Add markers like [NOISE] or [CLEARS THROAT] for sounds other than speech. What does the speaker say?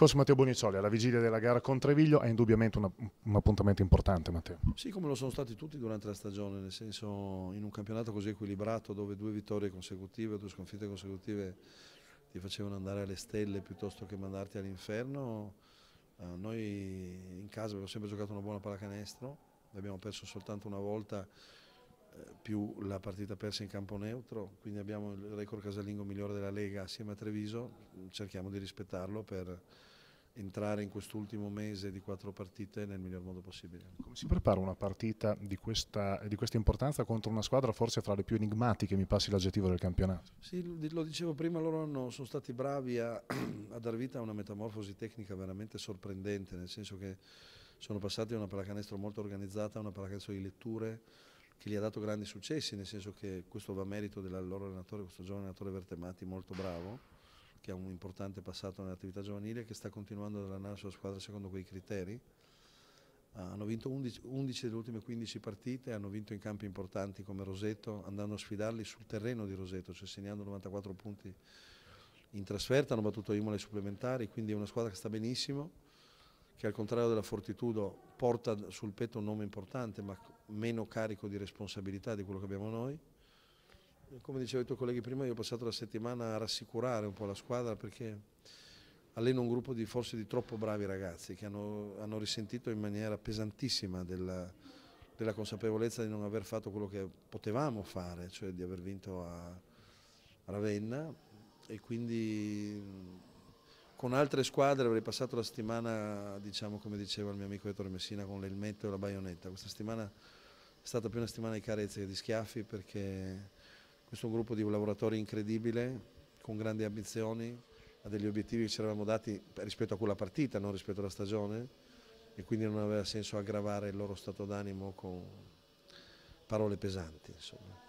Coach Matteo Bonizzoli, alla vigilia della gara con Treviglio, è indubbiamente una, un appuntamento importante, Matteo. Sì, come lo sono stati tutti durante la stagione, nel senso in un campionato così equilibrato dove due vittorie consecutive, due sconfitte consecutive ti facevano andare alle stelle piuttosto che mandarti all'inferno. Uh, noi in casa abbiamo sempre giocato una buona pallacanestro, abbiamo perso soltanto una volta più la partita persa in campo neutro, quindi abbiamo il record casalingo migliore della Lega assieme a Treviso, cerchiamo di rispettarlo per entrare in quest'ultimo mese di quattro partite nel miglior modo possibile. Come si prepara una partita di questa, di questa importanza contro una squadra forse fra le più enigmatiche, mi passi l'aggettivo del campionato? Sì, lo dicevo prima, loro hanno, sono stati bravi a, [CLEARS THROAT] a dar vita a una metamorfosi tecnica veramente sorprendente, nel senso che sono passati da una pallacanestro molto organizzata a una pallacanestro di letture, che gli ha dato grandi successi, nel senso che questo va a merito del loro allenatore, questo giovane allenatore Vertemati, molto bravo, che ha un importante passato nell'attività giovanile, che sta continuando ad allenare la sua squadra secondo quei criteri. Ah, hanno vinto 11, 11 delle ultime 15 partite, hanno vinto in campi importanti come Roseto, andando a sfidarli sul terreno di Roseto, cioè segnando 94 punti in trasferta, hanno battuto Imola ai supplementari, quindi è una squadra che sta benissimo che al contrario della Fortitudo porta sul petto un nome importante ma meno carico di responsabilità di quello che abbiamo noi. Come dicevo ai tuoi colleghi prima, io ho passato la settimana a rassicurare un po' la squadra perché alleno un gruppo di forse di troppo bravi ragazzi che hanno, hanno risentito in maniera pesantissima della, della, consapevolezza di non aver fatto quello che potevamo fare, cioè di aver vinto a Ravenna e quindi con altre squadre avrei passato la settimana, diciamo come diceva il mio amico Ettore Messina, con l'elmetto e la baionetta. Questa settimana è stata più una settimana di carezze che di schiaffi perché questo è un gruppo di lavoratori incredibile, con grandi ambizioni, ha degli obiettivi che ci eravamo dati rispetto a quella partita, non rispetto alla stagione e quindi non aveva senso aggravare il loro stato d'animo con parole pesanti. Insomma.